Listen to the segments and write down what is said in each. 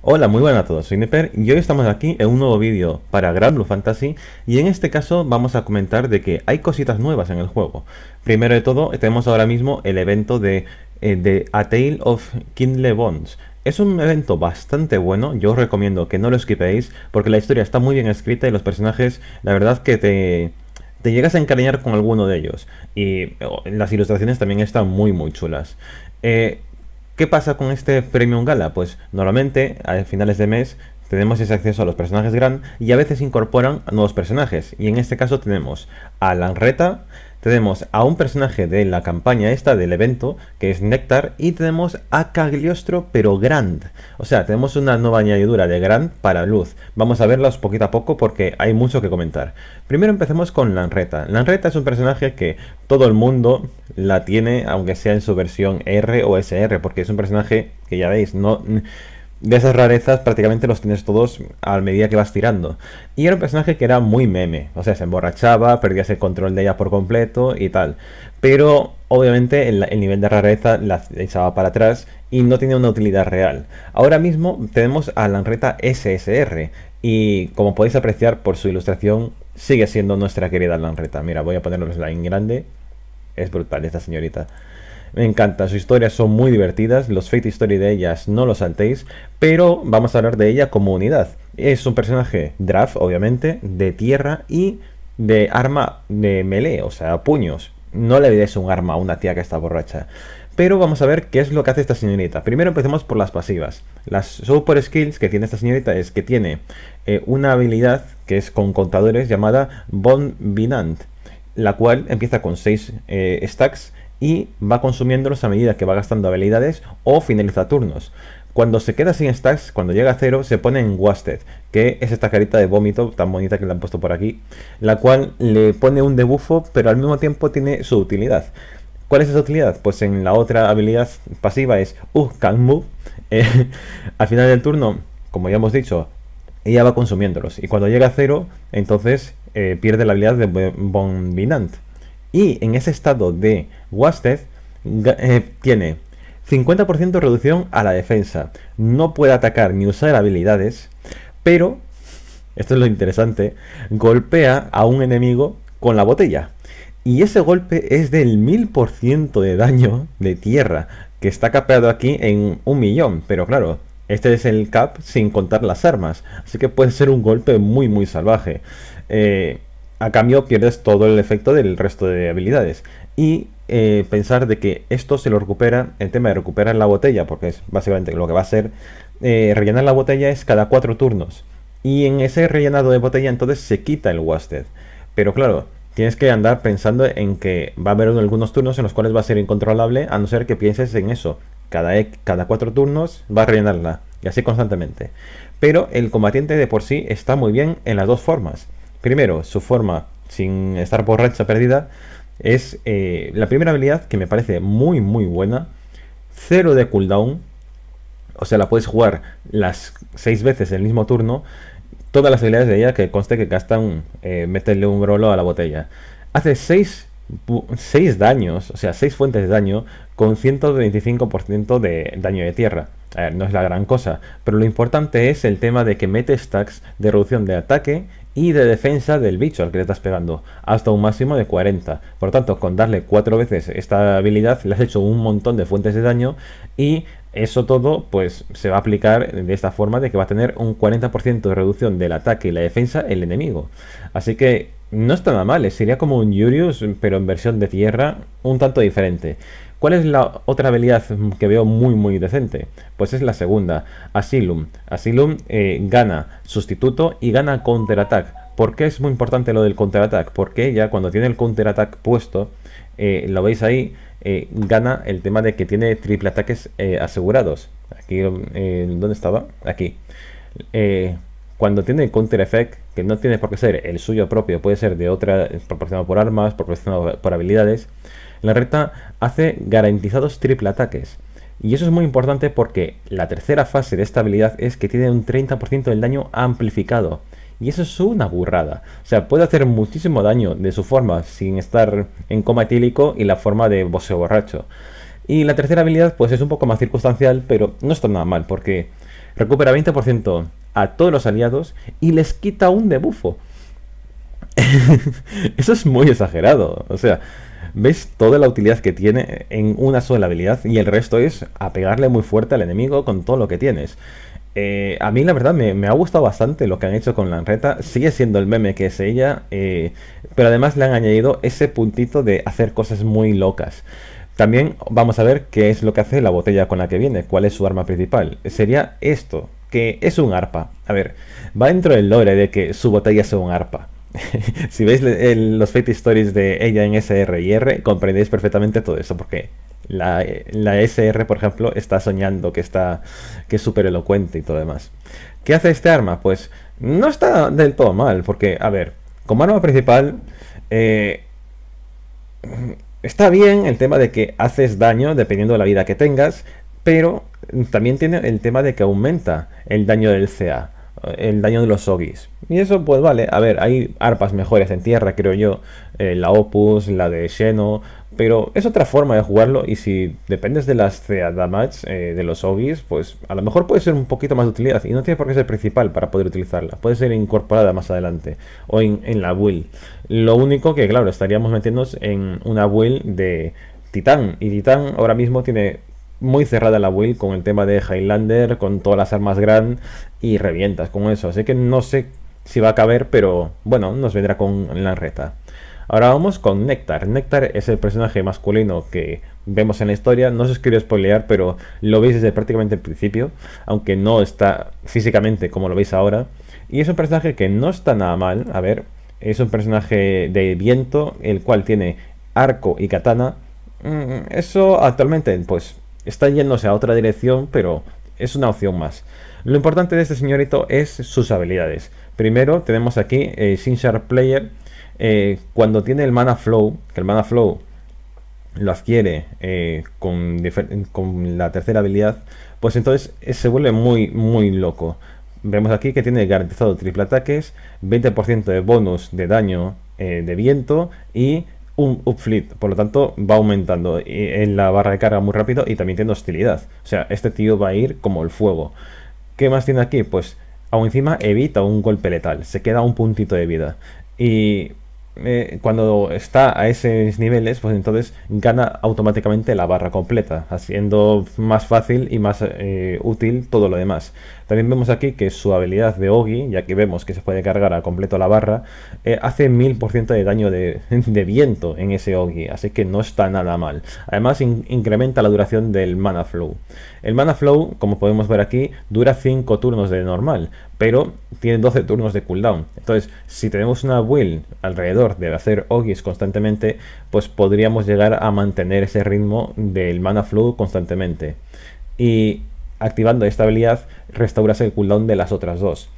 Hola, muy buenas a todos, soy Neper y hoy estamos aquí en un nuevo vídeo para Grand Blue Fantasy y en este caso vamos a comentar de que hay cositas nuevas en el juego. Primero de todo, tenemos ahora mismo el evento eh, de, A Tale of Kindle Bonds. Es un evento bastante bueno, yo os recomiendo que no lo esquipéis porque la historia está muy bien escrita y los personajes, la verdad que te te llegas a encariñar con alguno de ellos. Y oh, las ilustraciones también están muy, muy chulas. Eh, ¿Qué pasa con este Premium Gala? Pues normalmente a finales de mes tenemos ese acceso a los personajes gran y a veces incorporan nuevos personajes. Y en este caso tenemos a Lanreta, tenemos a un personaje de la campaña esta, del evento, que es Nectar, y tenemos a Cagliostro, pero Grand. O sea, tenemos una nueva añadidura de Grand para Luz. Vamos a verlos poquito a poco porque hay mucho que comentar. Primero empecemos con Lanreta. Lanreta es un personaje que todo el mundo la tiene, aunque sea en su versión R o SR, porque es un personaje que ya veis, no de esas rarezas prácticamente los tienes todos a medida que vas tirando. Y era un personaje que era muy meme, o sea, se emborrachaba, perdías el control de ella por completo y tal. Pero obviamente el, nivel de rareza la echaba para atrás y no tenía una utilidad real. Ahora mismo tenemos a Lanreta SSR y como podéis apreciar por su ilustración sigue siendo nuestra querida Lanreta. Mira, voy a ponerlo en grande. Es brutal esta señorita. Me encanta, sus historias son muy divertidas, los Fate Story de ellas no los saltéis, pero vamos a hablar de ella como unidad. Es un personaje draft, obviamente, de tierra y de arma de melee, o sea, puños. No le des un arma a una tía que está borracha. Pero vamos a ver qué es lo que hace esta señorita. Primero empecemos por las pasivas. Las super skills que tiene esta señorita es que tiene eh, una habilidad que es con contadores llamada Bon Binant, la cual empieza con 6 eh, stacks y va consumiéndolos a medida que va gastando habilidades o finaliza turnos. Cuando se queda sin stacks, cuando llega a cero, se pone en Wasted, que es esta carita de vómito tan bonita que le han puesto por aquí, la cual le pone un debufo, pero al mismo tiempo tiene su utilidad. ¿Cuál es esa utilidad? Pues en la otra habilidad pasiva es Uh, can move. Eh, al final del turno, como ya hemos dicho, ella va consumiéndolos. Y cuando llega a cero, entonces eh, pierde la habilidad de Bombinant. Y en ese estado de Wasted eh, tiene 50% reducción a la defensa. No puede atacar ni usar habilidades, pero, esto es lo interesante, golpea a un enemigo con la botella. Y ese golpe es del 1000% de daño de tierra, que está capeado aquí en un millón. Pero claro, este es el cap sin contar las armas, así que puede ser un golpe muy muy salvaje. Eh, a cambio pierdes todo el efecto del resto de habilidades. Y eh, pensar de que esto se lo recupera, el tema de recuperar la botella, porque es básicamente lo que va a hacer eh, rellenar la botella es cada cuatro turnos. Y en ese rellenado de botella entonces se quita el Wasted. Pero claro, tienes que andar pensando en que va a haber algunos turnos en los cuales va a ser incontrolable, a no ser que pienses en eso. Cada, e, cada cuatro turnos va a rellenarla, y así constantemente. Pero el combatiente de por sí está muy bien en las dos formas Primero, su forma, sin estar borracha perdida, es eh, la primera habilidad que me parece muy, muy buena. Cero de cooldown. O sea, la puedes jugar las seis veces en el mismo turno. Todas las habilidades de ella que conste que gastan eh, meterle un rolo a la botella. Hace 6 6 daños, o sea, 6 fuentes de daño con 125% de daño de tierra. A ver, no es la gran cosa, pero lo importante es el tema de que mete stacks de reducción de ataque y de defensa del bicho al que le estás pegando, hasta un máximo de 40. Por tanto, con darle cuatro veces esta habilidad, le has hecho un montón de fuentes de daño y eso todo pues se va a aplicar de esta forma de que va a tener un 40% de reducción del ataque y la defensa el enemigo. Así que no está nada mal, eh, sería como un Yurius, pero en versión de tierra un tanto diferente. ¿Cuál es la otra habilidad que veo muy muy decente? Pues es la segunda, Asylum. Asylum eh, gana sustituto y gana counterattack. ¿Por qué es muy importante lo del counterattack? Porque ya cuando tiene el counterattack puesto, eh, lo veis ahí, eh, gana el tema de que tiene triple ataques asegurados. Aquí, ¿dónde estaba? Aquí. cuando tiene el counter effect, que no tiene por qué ser el suyo propio, puede ser de otra, proporcionado por armas, proporcionado por habilidades, la recta hace garantizados triple ataques. Y eso es muy importante porque la tercera fase de esta habilidad es que tiene un 30% del daño amplificado. Y eso es una burrada. O sea, puede hacer muchísimo daño de su forma sin estar en coma etílico y la forma de boseo borracho. Y la tercera habilidad pues es un poco más circunstancial, pero no está nada mal porque recupera 20% a todos los aliados y les quita un debufo. eso es muy exagerado. O sea, ves toda la utilidad que tiene en una sola habilidad y el resto es apegarle muy fuerte al enemigo con todo lo que tienes. Eh, a mí la verdad me, ha gustado bastante lo que han hecho con Lanreta. Sigue siendo el meme que es ella, eh, pero además le han añadido ese puntito de hacer cosas muy locas. También vamos a ver qué es lo que hace la botella con la que viene, cuál es su arma principal. Sería esto, que es un arpa. A ver, va dentro del lore de que su botella sea un arpa. si veis los Fate Stories de ella en SR y R, comprendéis perfectamente todo eso, porque la, SR, por ejemplo, está soñando que, está, que es súper elocuente y todo demás. ¿Qué hace este arma? Pues no está del todo mal, porque, a ver, como arma principal, eh, está bien el tema de que haces daño dependiendo de la vida que tengas, pero también tiene el tema de que aumenta el daño del CA el daño de los Ogis. Y eso, pues vale, a ver, hay arpas mejores en tierra, creo yo, eh, la Opus, la de Xeno, pero es otra forma de jugarlo y si dependes de las CA damage eh, de los Ogis, pues a lo mejor puede ser un poquito más de utilidad y no tiene por qué ser principal para poder utilizarla, puede ser incorporada más adelante o en, en la build. Lo único que, claro, estaríamos metiéndonos en una build de Titán y Titán ahora mismo tiene muy cerrada la build con el tema de Highlander, con todas las armas grandes y revientas con eso. Así que no sé si va a caber, pero bueno, nos vendrá con la reta. Ahora vamos con Nectar. Nectar es el personaje masculino que vemos en la historia. No os quiero spoilear, pero lo veis desde prácticamente el principio, aunque no está físicamente como lo veis ahora. Y es un personaje que no está nada mal. A ver, es un personaje de viento, el cual tiene arco y katana. Mm, eso actualmente, pues Está yéndose a otra dirección, pero es una opción más. Lo importante de este señorito es sus habilidades. Primero tenemos aquí eh, sin Sharp Player. Eh, cuando tiene el Mana Flow, que el Mana Flow lo adquiere eh, con, la tercera habilidad, pues entonces se vuelve muy, muy loco. Vemos aquí que tiene garantizado triple ataques, 20% de bonus de daño de viento y un upflit, por lo tanto va aumentando eh, en la barra de carga muy rápido y también tiene hostilidad. O sea, este tío va a ir como el fuego. ¿Qué más tiene aquí? Pues aún encima evita un golpe letal, se queda un puntito de vida. Y eh, cuando está a esos niveles, pues entonces gana automáticamente la barra completa, haciendo más fácil y más eh, útil todo lo demás. También vemos aquí que su habilidad de Ogi, ya que vemos que se puede cargar a completo la barra, eh, hace 1000% de daño de, viento en ese Ogi, así que no está nada mal. Además incrementa la duración del Mana Flow. El Mana Flow, como podemos ver aquí, dura 5 turnos de normal, pero tiene 12 turnos de cooldown. Entonces, si tenemos una will alrededor de hacer Ogis constantemente, pues podríamos llegar a mantener ese ritmo del Mana Flow constantemente. Y activando esta habilidad restauras el cooldown de las otras dos.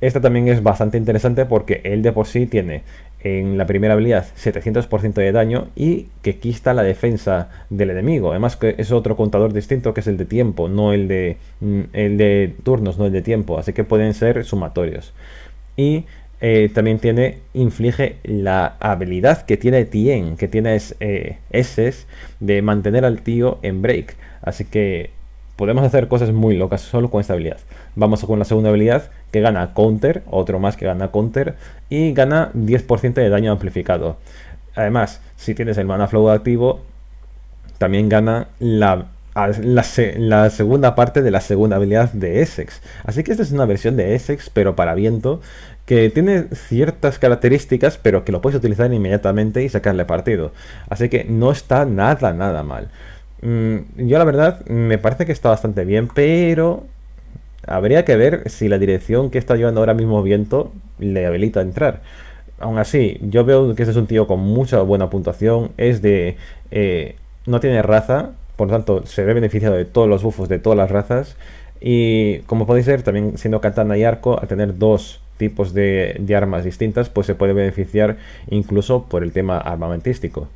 Esta también es bastante interesante porque el de por sí tiene en la primera habilidad 700% de daño y que quista la defensa del enemigo. Además que es otro contador distinto que es el de tiempo, no el de, mm, el de turnos, no el de tiempo. Así que pueden ser sumatorios. Y eh, también tiene, inflige la habilidad que tiene Tien, que tiene es, eh, de mantener al tío en break. Así que podemos hacer cosas muy locas solo con esta habilidad. Vamos con la segunda habilidad que gana counter, otro más que gana counter y gana 10% de daño amplificado. Además, si tienes el mana flow activo, también gana la, la, segunda parte de la segunda habilidad de Essex. Así que esta es una versión de Essex, pero para viento, que tiene ciertas características, pero que lo puedes utilizar inmediatamente y sacarle partido. Así que no está nada, nada mal. Mm, yo la verdad me parece que está bastante bien, pero habría que ver si la dirección que está llevando ahora mismo Viento le habilita a entrar. Aún así, yo veo que este es un tío con mucha buena puntuación, es de... Eh, no tiene raza, por lo tanto se ve beneficiado de todos los buffos de todas las razas. Y como podéis ver, también siendo katana y arco, al tener dos tipos de, armas distintas, pues se puede beneficiar incluso por el tema armamentístico.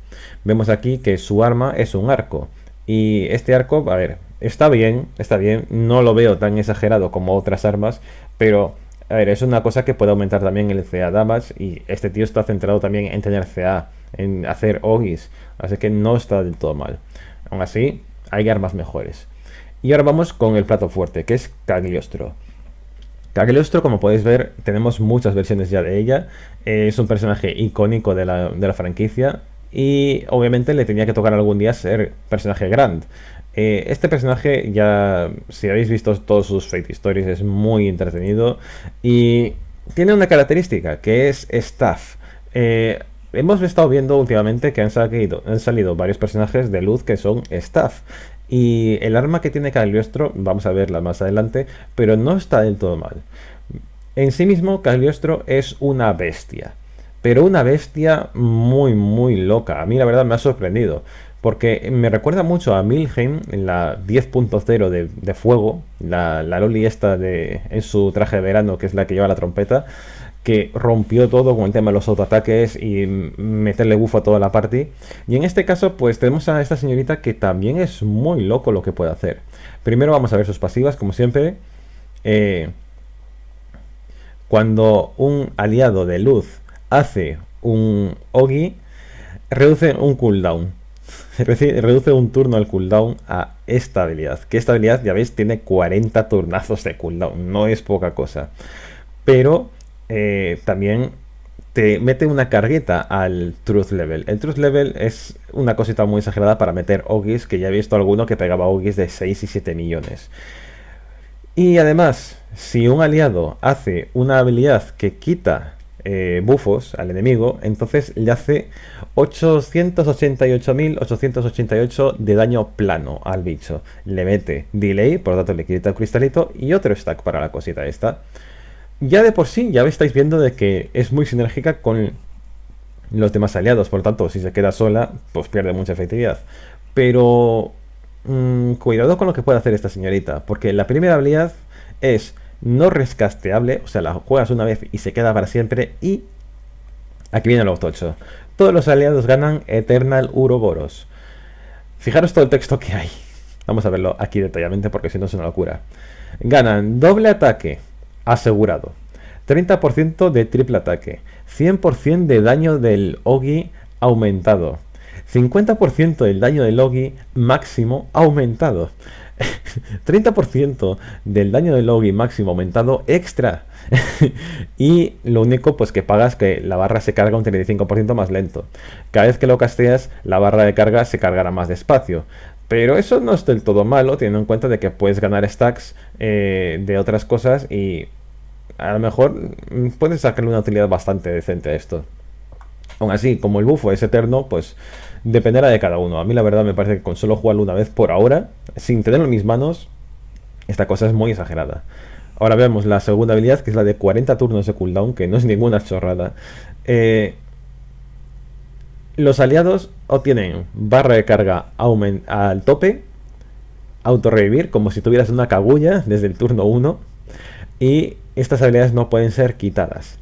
Vemos aquí que su arma es un arco. Y este arco, a ver, está bien, está bien. No lo veo tan exagerado como otras armas, pero... A ver, es una cosa que puede aumentar también el CA damage y este tío está centrado también en tener CA, en hacer ogis, así que no está del todo mal. Aún así, hay armas mejores. Y ahora vamos con el plato fuerte, que es Cagliostro. Cagliostro, como podéis ver, tenemos muchas versiones ya de ella. es un personaje icónico de la, de la franquicia. Y obviamente le tenía que tocar algún día ser personaje Grand. Eh, este personaje, ya si habéis visto todos sus Fate Stories, es muy entretenido y tiene una característica que es staff. Eh, hemos estado viendo últimamente que han salido, han salido varios personajes de luz que son staff. Y el arma que tiene Cagliostro, vamos a verla más adelante, pero no está del todo mal. En sí mismo, Cagliostro es una bestia pero una bestia muy, muy loca. A mí la verdad me ha sorprendido, porque me recuerda mucho a Milheim en la 10.0 de, de, Fuego, la, Loli esta de, en su traje de verano, que es la que lleva la trompeta, que rompió todo con el tema de los autoataques y meterle bufo a toda la party. Y en este caso, pues tenemos a esta señorita que también es muy loco lo que puede hacer. Primero vamos a ver sus pasivas, como siempre. Eh, cuando un aliado de luz hace un Ogi, reduce un cooldown. Reduce un turno al cooldown a esta habilidad. Que esta habilidad, ya veis, tiene 40 turnazos de cooldown. No es poca cosa. Pero eh, también te mete una cargueta al Truth Level. El Truth Level es una cosita muy exagerada para meter Ogis, que ya he visto alguno que pegaba Ogis de 6 y 7 millones. Y además, si un aliado hace una habilidad que quita eh, bufos al enemigo, entonces le hace 888.888 de daño plano al bicho. Le mete delay, por lo tanto le quita el cristalito y otro stack para la cosita esta. Ya de por sí, ya estáis viendo de que es muy sinérgica con los demás aliados, por lo tanto, si se queda sola, pues pierde mucha efectividad. Pero mm, cuidado con lo que puede hacer esta señorita, porque la primera habilidad es no rescasteable, o sea, la juegas una vez y se queda para siempre. Y aquí viene los tocho. Todos los aliados ganan Eternal Uroboros. Fijaros todo el texto que hay. Vamos a verlo aquí detalladamente porque si no es una locura. Ganan doble ataque asegurado, 30% de triple ataque, 100% de daño del Ogi aumentado, 50% del daño del Ogi máximo aumentado, 30% del daño de Logi máximo aumentado extra. y lo único pues que pagas es que la barra se carga un 35% más lento. Cada vez que lo casteas, la barra de carga se cargará más despacio. Pero eso no es del todo malo, teniendo en cuenta de que puedes ganar stacks eh, de otras cosas y a lo mejor mm, puedes sacarle una utilidad bastante decente a esto. Aún así, como el bufo es eterno, pues dependerá de cada uno. A mí la verdad me parece que con solo jugarlo una vez por ahora, sin tenerlo en mis manos, esta cosa es muy exagerada. Ahora vemos la segunda habilidad, que es la de 40 turnos de cooldown, que no es ninguna chorrada. Eh, los aliados obtienen barra de carga al tope, autorrevivir, como si tuvieras una cagulla desde el turno 1, y estas habilidades no pueden ser quitadas.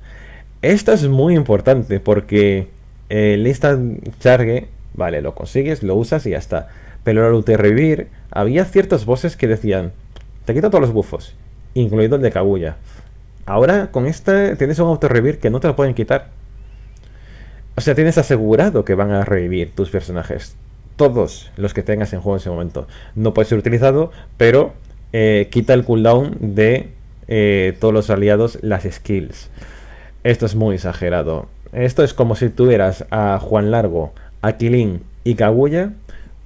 Esto es muy importante porque eh, el instant charge Vale, lo consigues, lo usas y ya está. Pero al uterrevivir revivir, había ciertas voces que decían, te quito todos los bufos, incluido el de Kaguya. Ahora con este tienes un auto-revivir que no te lo pueden quitar. O sea, tienes asegurado que van a revivir tus personajes. Todos los que tengas en juego en ese momento. No puede ser utilizado, pero eh, quita el cooldown de eh, todos los aliados las skills. Esto es muy exagerado. Esto es como si tuvieras a Juan Largo, Aquilín y Kaguya,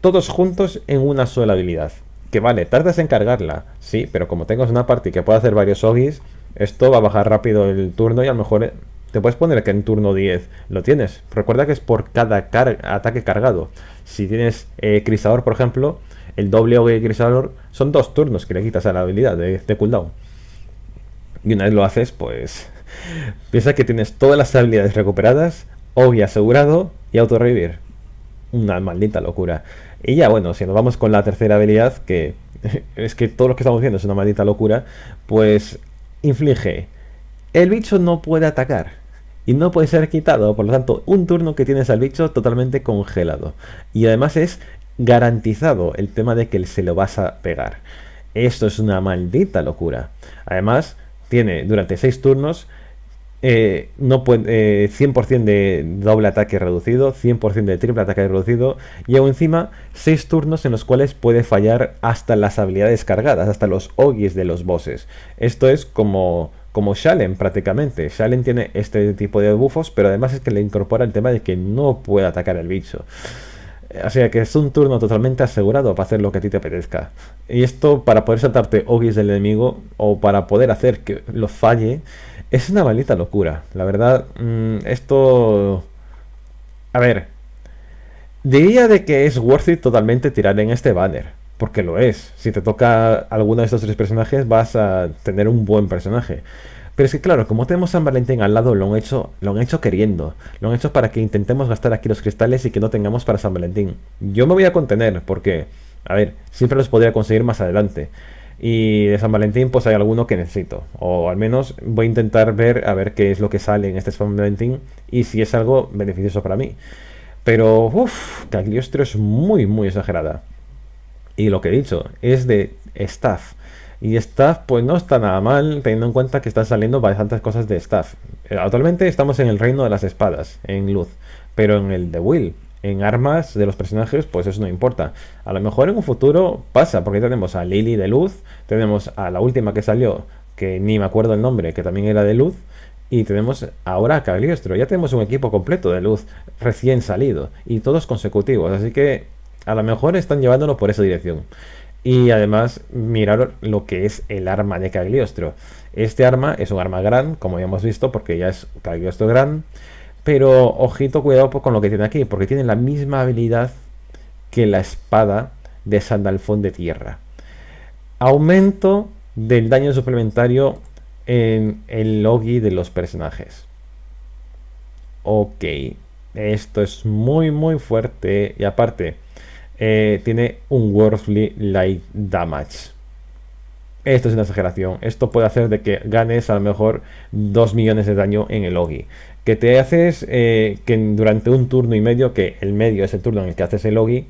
todos juntos en una sola habilidad. Que vale, tardas en cargarla, sí, pero como tengas una party que pueda hacer varios ogis, esto va a bajar rápido el turno y a lo mejor eh, te puedes poner que en turno 10 lo tienes. Recuerda que es por cada ataque cargado. Si tienes eh, Crisador, por ejemplo, el doble ogi y Crisador son dos turnos que le quitas a la habilidad de, cooldown. Y una vez lo haces, pues piensa que tienes todas las habilidades recuperadas, ogi asegurado y auto revivir una maldita locura. Y ya bueno, si nos vamos con la tercera habilidad, que es que todo lo que estamos viendo es una maldita locura, pues inflige. El bicho no puede atacar y no puede ser quitado, por lo tanto, un turno que tienes al bicho totalmente congelado. Y además es garantizado el tema de que se lo vas a pegar. Esto es una maldita locura. Además, tiene durante 6 turnos eh, no 100% eh, de doble ataque reducido, 100% de triple ataque reducido y aún encima 6 turnos en los cuales puede fallar hasta las habilidades cargadas, hasta los ogis de los bosses. Esto es como, como Shalen prácticamente. Shalen tiene este tipo de bufos, pero además es que le incorpora el tema de que no puede atacar al bicho. Eh, o sea que es un turno totalmente asegurado para hacer lo que a ti te apetezca. Y esto para poder saltarte ogis del enemigo o para poder hacer que lo falle es una maldita locura. La verdad, mm, esto... A ver. Diría de que es worth it totalmente tirar en este banner. Porque lo es. Si te toca alguno de estos tres personajes, vas a tener un buen personaje. Pero es que claro, como tenemos San Valentín al lado, lo han hecho, lo han hecho queriendo. Lo han hecho para que intentemos gastar aquí los cristales y que no tengamos para San Valentín. Yo me voy a contener, porque, a ver, siempre los podría conseguir más adelante. Y de San Valentín, pues hay alguno que necesito. O al menos voy a intentar ver a ver qué es lo que sale en este San Valentín y si es algo beneficioso para mí. Pero, uff, Cagliostro es muy, muy exagerada. Y lo que he dicho, es de staff. Y staff, pues no está nada mal, teniendo en cuenta que están saliendo bastantes cosas de staff. Eh, actualmente estamos en el reino de las espadas, en luz. Pero en el de Will, en armas de los personajes, pues eso no importa. A lo mejor en un futuro pasa, porque tenemos a Lily de luz, tenemos a la última que salió, que ni me acuerdo el nombre, que también era de luz, y tenemos ahora a Cagliostro. Ya tenemos un equipo completo de luz recién salido y todos consecutivos, así que a lo mejor están llevándolo por esa dirección. Y además, mirar lo que es el arma de Cagliostro. Este arma es un arma gran, como ya hemos visto, porque ya es Cagliostro gran. Pero ojito, cuidado con lo que tiene aquí, porque tiene la misma habilidad que la espada de Sandalfón de Tierra. Aumento del daño suplementario en el logi de los personajes. Ok, esto es muy muy fuerte y aparte eh, tiene un Worldly Light Damage. Esto es una exageración. Esto puede hacer de que ganes a lo mejor 2 millones de daño en el Ogi que te haces eh, que durante un turno y medio, que el medio es el turno en el que haces el ogi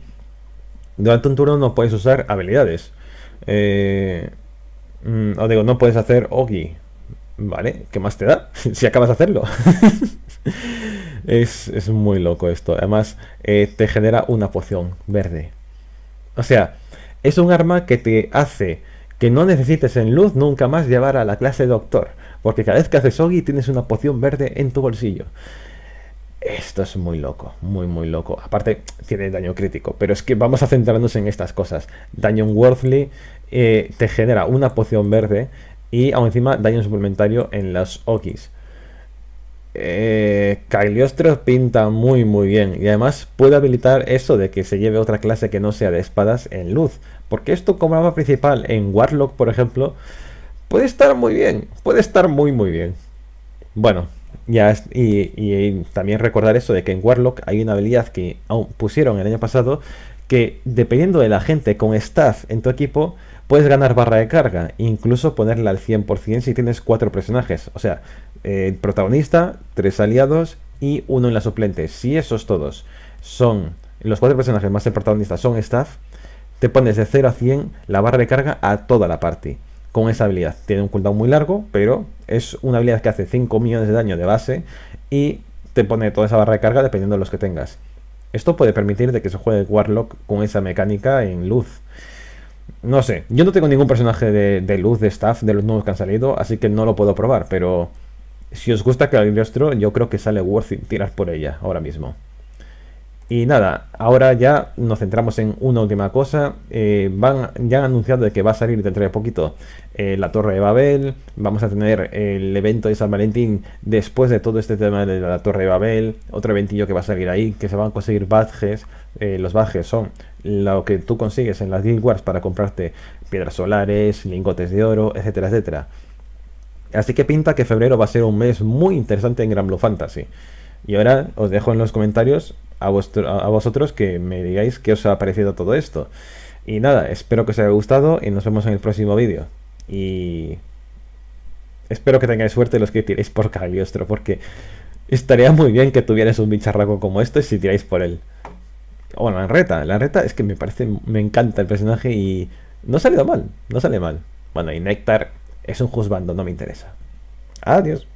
durante un turno no puedes usar habilidades. Eh, mm, o digo, no puedes hacer Ogi. ¿Vale? ¿Qué más te da? si acabas de hacerlo. es, es, muy loco esto. Además, eh, te genera una poción verde. O sea, es un arma que te hace que no necesites en luz nunca más llevar a la clase doctor. Porque cada vez que haces Ogi tienes una poción verde en tu bolsillo. Esto es muy loco, muy, muy loco. Aparte, tiene daño crítico, pero es que vamos a centrarnos en estas cosas. Daño Worthly eh, te genera una poción verde y aún encima daño suplementario en las Ogis. Eh, Cagliostro pinta muy muy bien y además puede habilitar eso de que se lleve otra clase que no sea de espadas en luz porque esto como arma principal en Warlock por ejemplo Puede estar muy bien, puede estar muy muy bien. Bueno, ya y, también recordar eso de que en Warlock hay una habilidad que aún pusieron el año pasado que dependiendo de la gente con staff en tu equipo puedes ganar barra de carga, incluso ponerla al 100% si tienes cuatro personajes, o sea, eh, el protagonista, tres aliados y uno en la suplente. Si esos todos son los cuatro personajes más el protagonista son staff, te pones de 0 a 100 la barra de carga a toda la party con esa habilidad. Tiene un cooldown muy largo, pero es una habilidad que hace 5 millones de daño de base y te pone toda esa barra de carga dependiendo de los que tengas. Esto puede permitir que se juegue Warlock con esa mecánica en luz. No sé, yo no tengo ningún personaje de, luz, de staff, de los nuevos que han salido, así que no lo puedo probar, pero si os gusta que yo creo que sale worth tirar por ella ahora mismo. Y nada, ahora ya nos centramos en una última cosa. Eh, van, ya han anunciado que va a salir dentro de poquito eh, la Torre de Babel. Vamos a tener el evento de San Valentín después de todo este tema de la Torre de Babel. Otro eventillo que va a salir ahí, que se van a conseguir badges. Eh, los badges son lo que tú consigues en las Guild Wars para comprarte piedras solares, lingotes de oro, etcétera, etcétera. Así que pinta que febrero va a ser un mes muy interesante en Granblue Fantasy. Y ahora os dejo en los comentarios a, vosotros que me digáis qué os ha parecido todo esto. Y nada, espero que os haya gustado y nos vemos en el próximo vídeo. Y espero que tengáis suerte los que tiréis por Caliostro, porque estaría muy bien que tuvierais un bicharraco como este si tiráis por él. bueno la reta, la reta es que me parece, me encanta el personaje y no ha salido mal, no sale mal. Bueno, y Néctar es un juzgando, no me interesa. Adiós.